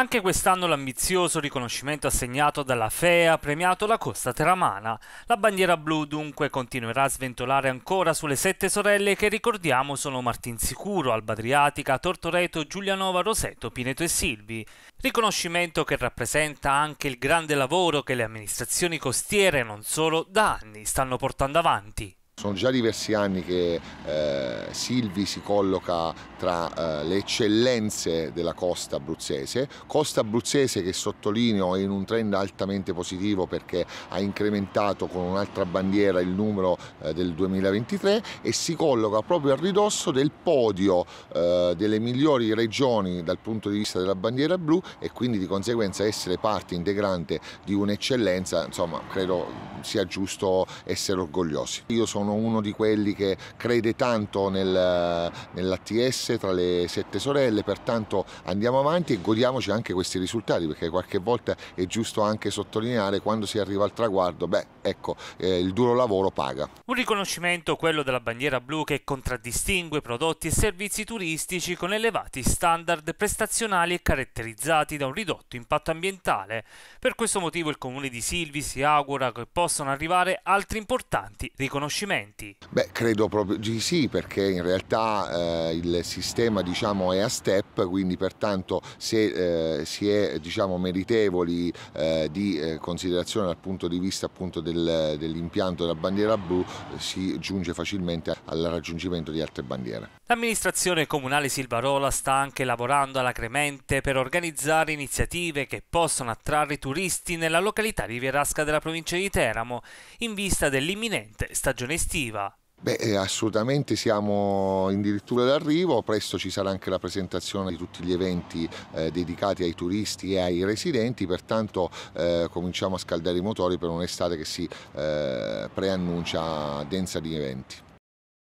Anche quest'anno l'ambizioso riconoscimento assegnato dalla FEA ha premiato la costa teramana. La bandiera blu dunque continuerà a sventolare ancora sulle sette sorelle che ricordiamo sono Martinsicuro, Alba Adriatica, Tortoreto, Giulianova, Roseto, Pineto e Silvi. Riconoscimento che rappresenta anche il grande lavoro che le amministrazioni costiere, non solo, da anni stanno portando avanti. Sono già diversi anni che eh, Silvi si colloca tra eh, le eccellenze della costa abruzzese, costa abruzzese che sottolineo è in un trend altamente positivo perché ha incrementato con un'altra bandiera il numero eh, del 2023 e si colloca proprio a ridosso del podio eh, delle migliori regioni dal punto di vista della bandiera blu e quindi di conseguenza essere parte integrante di un'eccellenza, insomma credo sia giusto essere orgogliosi. Io sono sono uno di quelli che crede tanto nel, nell'ATS tra le sette sorelle, pertanto andiamo avanti e godiamoci anche questi risultati perché qualche volta è giusto anche sottolineare quando si arriva al traguardo, beh ecco eh, il duro lavoro paga. Un riconoscimento quello della bandiera blu che contraddistingue prodotti e servizi turistici con elevati standard prestazionali e caratterizzati da un ridotto impatto ambientale. Per questo motivo il comune di Silvi si augura che possano arrivare altri importanti riconoscimenti studenti? Beh, credo proprio di sì, perché in realtà eh, il sistema diciamo, è a step, quindi pertanto se eh, si è diciamo, meritevoli eh, di eh, considerazione dal punto di vista appunto, del, dell'impianto della bandiera blu, eh, si giunge facilmente al raggiungimento di altre bandiere. L'amministrazione comunale Silvarola sta anche lavorando alacremente per organizzare iniziative che possano attrarre turisti nella località rivierasca della provincia di Teramo, in vista dell'imminente stagione estiva estiva. Beh, eh, assolutamente siamo in dirittura d'arrivo, presto ci sarà anche la presentazione di tutti gli eventi eh, dedicati ai turisti e ai residenti, pertanto eh, cominciamo a scaldare i motori per un'estate che si eh, preannuncia densa di eventi.